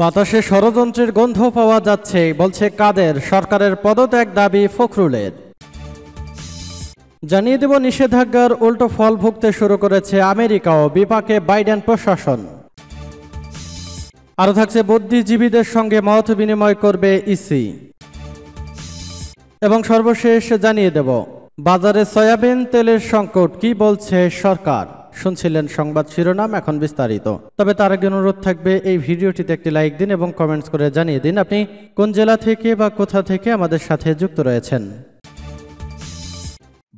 বাতাসে ষড়যন্ত্রের গন্ধ পাওয়া যাচ্ছে বলছে কাদের সরকারের পদত্যাগ দাবি ফখরুলের জানিয়ে দেব নিষেধাজ্ঞার উল্টো ফল ভুগতে শুরু করেছে আমেরিকাও বিপাকে বাইডেন প্রশাসন আরও থাকছে বুদ্ধিজীবীদের সঙ্গে মত বিনিময় করবে ইসি এবং সর্বশেষ জানিয়ে দেব বাজারে সয়াবিন তেলের সংকট কি বলছে সরকার শুনছিলেন সংবাদ শিরোনাম এখন বিস্তারিত তবে তার আগে অনুরোধ থাকবে এই ভিডিওটিতে একটি লাইক দিন এবং কমেন্টস করে জানিয়ে দিন আপনি কোন জেলা থেকে বা কোথা থেকে আমাদের সাথে যুক্ত রয়েছেন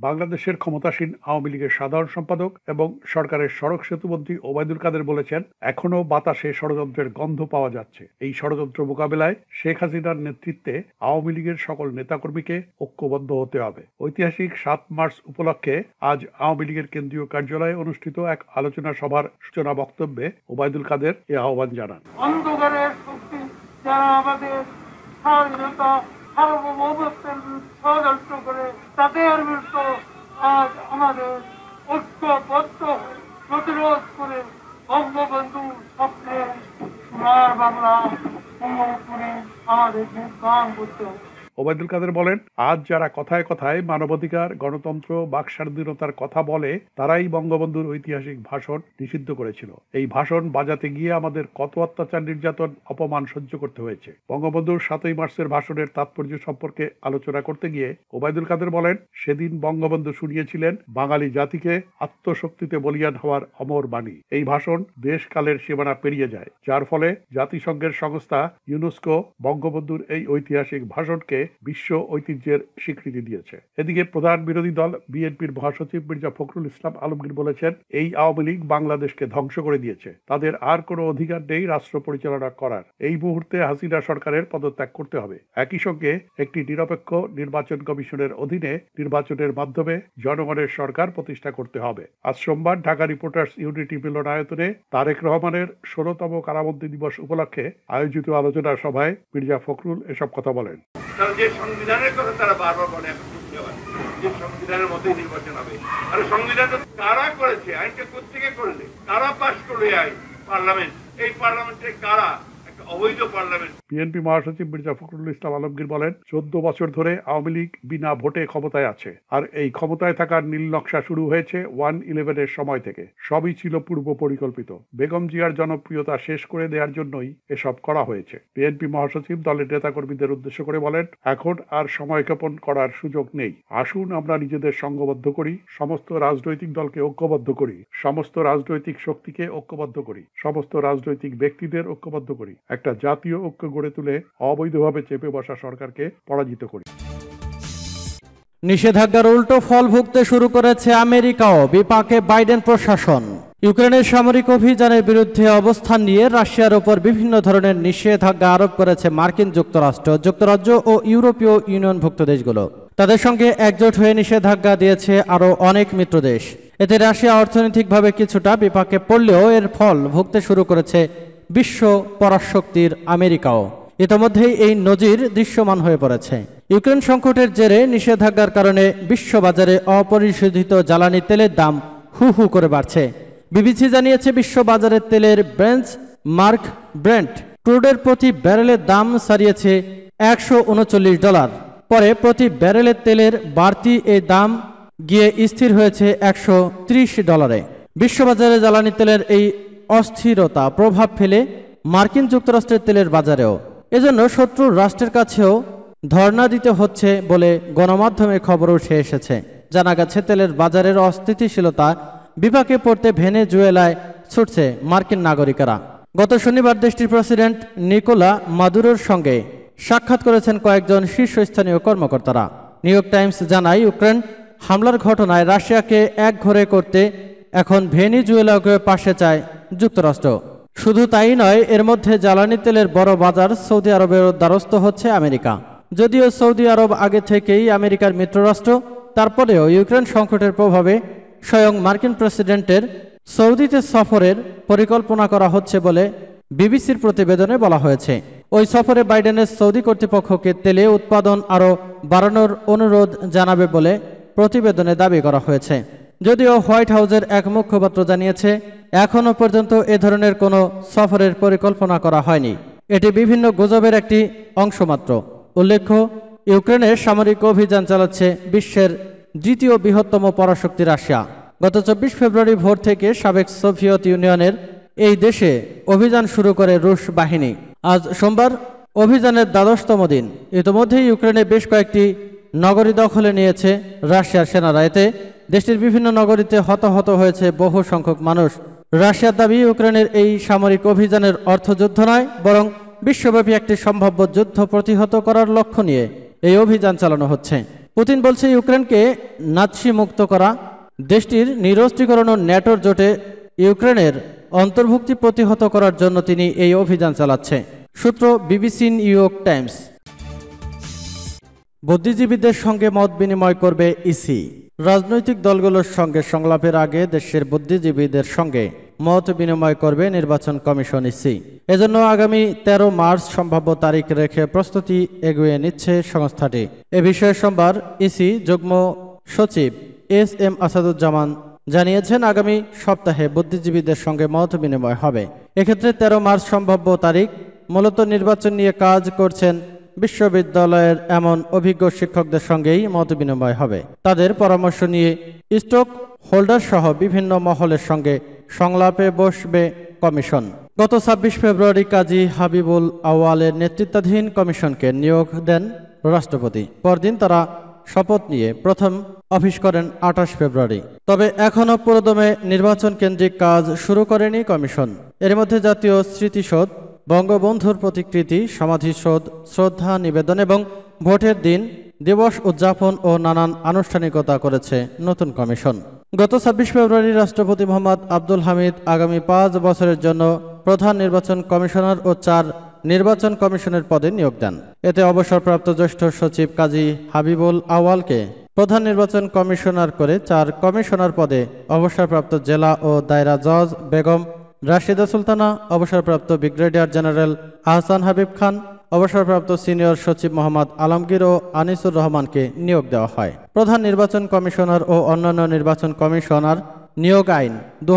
বাংলাদেশের ক্ষমতাসীন আওয়ামী লীগের সাধারণ সম্পাদক এবং সরকারের সড়ক সেতুমন্ত্রী ওবায়দুল কাদের বলেছেন এখনও বাতাসে ষড়যন্ত্রের গন্ধ পাওয়া যাচ্ছে এই ষড়যন্ত্র মোকাবেলায় শেখ হাসিনার নেতৃত্বে আওয়ামী লীগের সকল নেতাকর্মীকে ঐক্যবদ্ধ হতে হবে ঐতিহাসিক সাত মার্চ উপলক্ষে আজ আওয়ামী লীগের কেন্দ্রীয় কার্যালয়ে অনুষ্ঠিত এক আলোচনা সভার সূচনা বক্তব্যে ওবায়দুল কাদের এ আহ্বান জানান অন্ধকারের শক্তি যারা আমাদের তাদের মৃত্যু আজ আমাদের ঐক্যবদ্ধ প্রতিরোধ করে বঙ্গবন্ধু স্বপ্নের সোনার বাংলা পুনঃ করে আমাদের গান করতে হবে ওবায়দুল কাদের বলেন আজ যারা কথায় কথায় মানবাধিকার গণতন্ত্র বাকস্বাধীনতার কথা বলে তারাই বঙ্গবন্ধুর ঐতিহাসিক ভাষণ নিষিদ্ধ করেছিল এই ভাষণ বাজাতে গিয়ে আমাদের কত অত্যাচার নির্যাতন অপমান সহ্য করতে হয়েছে বঙ্গবন্ধুর সাতই মার্চের ভাষণের তাৎপর্য সম্পর্কে আলোচনা করতে গিয়ে ওবায়দুল কাদের বলেন সেদিন বঙ্গবন্ধু শুনিয়েছিলেন বাঙালি জাতিকে আত্মশক্তিতে বলিয়ান হওয়ার অমর বাণী এই ভাষণ দেশকালের সীমানা পেরিয়ে যায় যার ফলে জাতিসংঘের সংস্থা ইউনেস্কো বঙ্গবন্ধুর এই ঐতিহাসিক ভাষণকে বিশ্ব ঐতিহ্যের স্বীকৃতি দিয়েছে এদিকে প্রধান বিরোধী দল বিএনপির মহাসচিব মির্জা ফখরুল ইসলাম আলমগীর বলেছেন এই আওয়ামী লীগ বাংলাদেশকে ধ্বংস করে দিয়েছে তাদের আর কোনো অধিকার নেই রাষ্ট্র পরিচালনা করার এই মুহূর্তে হাসিনা সরকারের পদত্যাগ করতে হবে একই সঙ্গে একটি নিরপেক্ষ নির্বাচন কমিশনের অধীনে নির্বাচনের মাধ্যমে জনগণের সরকার প্রতিষ্ঠা করতে হবে আজ সোমবার ঢাকা রিপোর্টার্স ইউনিটি মিলনায়তনে তারেক রহমানের ষোলতম কারাবন্দী দিবস উপলক্ষে আয়োজিত আলোচনা সভায় মির্জা ফখরুল এসব কথা বলেন কারণ যে সংবিধানের কথা তারা বারবার বলে এখন যুক্তি হয় যে সংবিধানের মধ্যে নির্বাচন হবে আর সংবিধান কারা করেছে আইনটা কোথেকে করলে কারা পাশ করলে আইন পার্লামেন্ট এই পার্লামেন্টে কারা অবৈধ পার্লামেন্ট বিএনপি মহাসচিব মির্জা ফখরুল ইসলাম আলমগীর বলেন চোদ্দ বছর ধরে আওয়ামী লীগ বিনা ভোটে ক্ষমতায় আছে আর এই ক্ষমতায় থাকার নীল নকশা শুরু হয়েছে ওয়ান ইলেভেনের সময় থেকে সবই ছিল পূর্ব পরিকল্পিত বেগম জিয়ার জনপ্রিয়তা শেষ করে দেওয়ার জন্যই এসব করা হয়েছে বিএনপি মহাসচিব দলের নেতাকর্মীদের উদ্দেশ্য করে বলেন এখন আর সময় জ্ঞাপন করার সুযোগ নেই আসুন আমরা নিজেদের সংঘবদ্ধ করি সমস্ত রাজনৈতিক দলকে ঐক্যবদ্ধ করি সমস্ত রাজনৈতিক শক্তিকে ঐক্যবদ্ধ করি সমস্ত রাজনৈতিক ব্যক্তিদের ঐক্যবদ্ধ করি একটা জাতীয় ঐক্য গড়ে তুলে অবৈধভাবে চেপে বসা সরকারকে পরাজিত করি নিষেধাজ্ঞার উল্টো ফল ভুগতে শুরু করেছে আমেরিকাও বিপাকে বাইডেন প্রশাসন ইউক্রেনের সামরিক অভিযানের বিরুদ্ধে অবস্থান নিয়ে রাশিয়ার ওপর বিভিন্ন ধরনের নিষেধাজ্ঞা আরোপ করেছে মার্কিন যুক্তরাষ্ট্র যুক্তরাজ্য ও ইউরোপীয় ইউনিয়ন ভুক্ত দেশগুলো তাদের সঙ্গে একজোট হয়ে নিষেধাজ্ঞা দিয়েছে আরও অনেক মিত্রদেশ এতে রাশিয়া অর্থনৈতিকভাবে কিছুটা বিপাকে পড়লেও এর ফল ভুগতে শুরু করেছে বিশ্ব পরাশক্তির আমেরিকাও ইতোমধ্যেই এই নজির দৃশ্যমান হয়ে পড়েছে ইউক্রেন সংকটের জেরে নিষেধাজ্ঞার কারণে বিশ্ববাজারে অপরিশোধিত জ্বালানি তেলের দাম হু হু করে বাড়ছে বিবিসি জানিয়েছে বিশ্ববাজারের তেলের ব্রেঞ্চ মার্ক ব্রেন্ট ক্রুডের প্রতি ব্যারেলের দাম সারিয়েছে একশো ডলার পরে প্রতি ব্যারেলের তেলের বাড়তি এই দাম গিয়ে স্থির হয়েছে একশো ডলারে বিশ্ববাজারে জ্বালানি তেলের এই অস্থিরতা প্রভাব ফেলে মার্কিন যুক্তরাষ্ট্রের তেলের বাজারেও এজন্য শত্রুর রাষ্ট্রের কাছেও ধর্ণা দিতে হচ্ছে বলে গণমাধ্যমে খবর উঠে এসেছে জানা গেছে তেলের বাজারের অস্থিতিশীলতা বিপাকে পড়তে জুয়েলায় ছুটছে মার্কিন নাগরিকেরা গত শনিবার দেশটির প্রেসিডেন্ট নিকোলা মাদুরোর সঙ্গে সাক্ষাৎ করেছেন কয়েকজন শীর্ষস্থানীয় কর্মকর্তারা নিউ ইয়র্ক টাইমস জানায় ইউক্রেন হামলার ঘটনায় রাশিয়াকে একঘরে করতে এখন ভেনি জুয়েলাকে পাশে চায় যুক্তরাষ্ট্র শুধু তাই নয় এর মধ্যে জ্বালানি তেলের বড় বাজার সৌদি আরবের দ্বারস্থ হচ্ছে আমেরিকা যদিও সৌদি আরব আগে থেকেই আমেরিকার মিত্ররাষ্ট্র তারপরেও ইউক্রেন সংকটের প্রভাবে স্বয়ং মার্কিন প্রেসিডেন্টের সৌদিতে সফরের পরিকল্পনা করা হচ্ছে বলে বিবিসির প্রতিবেদনে বলা হয়েছে ওই সফরে বাইডেনের সৌদি কর্তৃপক্ষকে তেলে উৎপাদন আরও বাড়ানোর অনুরোধ জানাবে বলে প্রতিবেদনে দাবি করা হয়েছে যদিও হোয়াইট হাউজের এক মুখপাত্র জানিয়েছে এখনও পর্যন্ত এ ধরনের কোনো সফরের পরিকল্পনা করা হয়নি এটি বিভিন্ন গুজবের একটি অংশমাত্র উল্লেখ্য ইউক্রেনের সামরিক অভিযান চালাচ্ছে বিশ্বের দ্বিতীয় বৃহত্তম পরাশক্তি রাশিয়া গত চব্বিশ ফেব্রুয়ারি ভোর থেকে সাবেক সোভিয়েত ইউনিয়নের এই দেশে অভিযান শুরু করে রুশ বাহিনী আজ সোমবার অভিযানের দ্বাদশতম দিন ইতোমধ্যেই ইউক্রেনে বেশ কয়েকটি নগরী দখলে নিয়েছে রাশিয়ার সেনারা এতে দেশটির বিভিন্ন নগরীতে হতাহত হয়েছে বহু সংখ্যক মানুষ রাশিয়ার দাবি ইউক্রেনের এই সামরিক অভিযানের অর্থযুদ্ধ নয় বরং বিশ্বব্যাপী একটি সম্ভাব্য যুদ্ধ প্রতিহত করার লক্ষ্য নিয়ে এই অভিযান চালানো হচ্ছে পুতিন বলছে ইউক্রেনকে নাৎসি মুক্ত করা দেশটির নিরস্ত্রীকরণ ও ন্যাটোর জোটে ইউক্রেনের অন্তর্ভুক্তি প্রতিহত করার জন্য তিনি এই অভিযান চালাচ্ছে সূত্র বিবিসি নিউ ইয়র্ক টাইমস বুদ্ধিজীবীদের সঙ্গে মত বিনিময় করবে ইসি রাজনৈতিক দলগুলোর সঙ্গে সংলাপের আগে দেশের বুদ্ধিজীবীদের সঙ্গে মত বিনিময় করবে নির্বাচন কমিশন ইসি এজন্য আগামী ১৩ মার্চ সম্ভাব্য তারিখ রেখে প্রস্তুতি এগিয়ে নিচ্ছে সংস্থাটি এ বিষয়ে সোমবার ইসি যুগ্ম সচিব এস এম আসাদুজ্জামান জানিয়েছেন আগামী সপ্তাহে বুদ্ধিজীবীদের সঙ্গে মত বিনিময় হবে এক্ষেত্রে ১৩ মার্চ সম্ভাব্য তারিখ মূলত নির্বাচন নিয়ে কাজ করছেন বিশ্ববিদ্যালয়ের এমন অভিজ্ঞ শিক্ষকদের সঙ্গেই মত বিনিময় হবে তাদের পরামর্শ নিয়ে স্টক হোল্ডার সহ বিভিন্ন মহলের সঙ্গে সংলাপে বসবে কমিশন গত ছাব্বিশ ফেব্রুয়ারি কাজী হাবিবুল আওয়ালের নেতৃত্বাধীন কমিশনকে নিয়োগ দেন রাষ্ট্রপতি পরদিন তারা শপথ নিয়ে প্রথম অফিস করেন আঠাশ ফেব্রুয়ারি তবে এখনও পুরোদমে নির্বাচন কেন্দ্রিক কাজ শুরু করেনি কমিশন এর মধ্যে জাতীয় স্মৃতিসোধ বঙ্গবন্ধুর প্রতিকৃতি সমাধিসৌধ শ্রদ্ধা নিবেদন এবং ভোটের দিন দিবস উদযাপন ও নানান আনুষ্ঠানিকতা করেছে নতুন কমিশন গত ছাব্বিশ ফেব্রুয়ারি রাষ্ট্রপতি মোহাম্মদ আব্দুল হামিদ আগামী পাঁচ বছরের জন্য প্রধান নির্বাচন কমিশনার ও চার নির্বাচন কমিশনের পদে নিয়োগ দেন এতে অবসরপ্রাপ্ত জ্যেষ্ঠ সচিব কাজী হাবিবুল আওয়ালকে প্রধান নির্বাচন কমিশনার করে চার কমিশনার পদে অবসরপ্রাপ্ত জেলা ও দায়রা জজ বেগম রাশিদা সুলতানা অবসরপ্রাপ্ত ব্রিগেডিয়ার জেনারেল আহসান হাবিব খান অবসরপ্রাপ্ত সিনিয়র সচিব মোহাম্মদ আলমগীর ও আনিসুর রহমানকে নিয়োগ দেওয়া হয় প্রধান নির্বাচন কমিশনার ও অন্যান্য নির্বাচন কমিশনার নিয়োগ আইন দু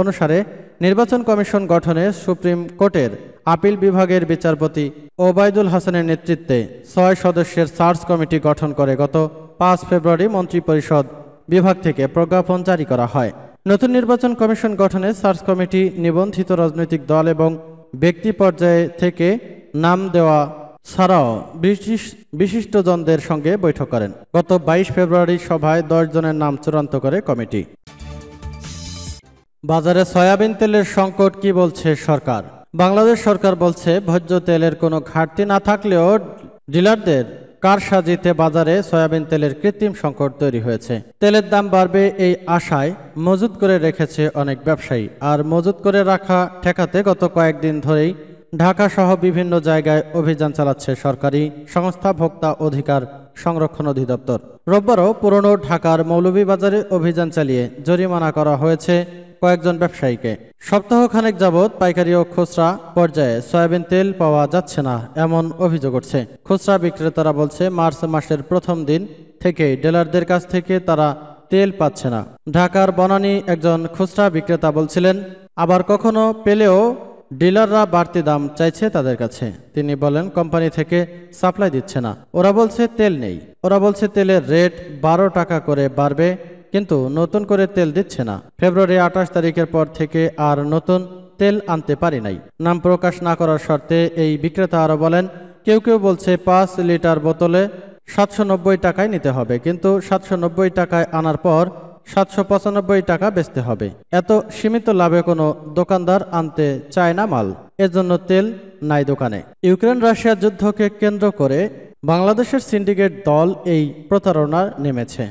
অনুসারে নির্বাচন কমিশন গঠনে সুপ্রিম কোর্টের আপিল বিভাগের বিচারপতি ওবায়দুল হাসানের নেতৃত্বে ছয় সদস্যের সার্চ কমিটি গঠন করে গত পাঁচ ফেব্রুয়ারি মন্ত্রিপরিষদ বিভাগ থেকে প্রজ্ঞাপন জারি করা হয় নতুন নির্বাচন কমিশন গঠনে সার্চ কমিটি নিবন্ধিত রাজনৈতিক দল এবং ব্যক্তি পর্যায়ে থেকে নাম দেওয়া ছাড়াও ব্রিটিশ বিশিষ্টজনদের সঙ্গে বৈঠক করেন গত বাইশ ফেব্রুয়ারি সভায় দশ জনের নাম চূড়ান্ত করে কমিটি বাজারে সয়াবিন তেলের সংকট কি বলছে সরকার বাংলাদেশ সরকার বলছে ভোজ্য তেলের কোনো ঘাটতি না থাকলেও ডিলারদের কারসাজিতে বাজারে সয়াবিন তেলের কৃত্রিম সংকট তৈরি হয়েছে তেলের দাম বাড়বে এই আশায় মজুত করে রেখেছে অনেক ব্যবসায়ী আর মজুত করে রাখা ঠেকাতে গত কয়েকদিন ধরেই ঢাকাসহ বিভিন্ন জায়গায় অভিযান চালাচ্ছে সরকারি সংস্থা ভোক্তা অধিকার সংরক্ষণ অধিদপ্তর রোববারও পুরনো ঢাকার মৌলভীবাজারে অভিযান চালিয়ে জরিমানা করা হয়েছে কয়েকজন ব্যবসায়ীকে সপ্তাহখানেক যাবৎ পাইকারি ও খুচরা পর্যায়ে সয়াবিন তেল পাওয়া যাচ্ছে না এমন অভিযোগ উঠছে খুচরা বিক্রেতারা বলছে মার্চ মাসের প্রথম দিন থেকে ডিলারদের কাছ থেকে তারা তেল পাচ্ছে না ঢাকার বনানী একজন খুচরা বিক্রেতা বলছিলেন আবার কখনো পেলেও ডিলাররা বাড়তি দাম চাইছে তাদের কাছে তিনি বলেন কোম্পানি থেকে সাপ্লাই দিচ্ছে না ওরা বলছে তেল নেই ওরা বলছে তেলের রেট বারো টাকা করে বাড়বে কিন্তু নতুন করে তেল দিচ্ছে না ফেব্রুয়ারি আঠাশ তারিখের পর থেকে আর নতুন তেল আনতে পারি নাই নাম প্রকাশ না করার শর্তে এই বিক্রেতা আরও বলেন কেউ কেউ বলছে পাঁচ লিটার বোতলে সাতশো টাকায় নিতে হবে কিন্তু সাতশো টাকায় আনার পর সাতশো পঁচানব্বই টাকা বেচতে হবে এত সীমিত লাভে কোনো দোকানদার আনতে চায় না মাল এজন্য তেল নাই দোকানে ইউক্রেন রাশিয়ার যুদ্ধকে কেন্দ্র করে বাংলাদেশের সিন্ডিকেট দল এই প্রতারণা নেমেছে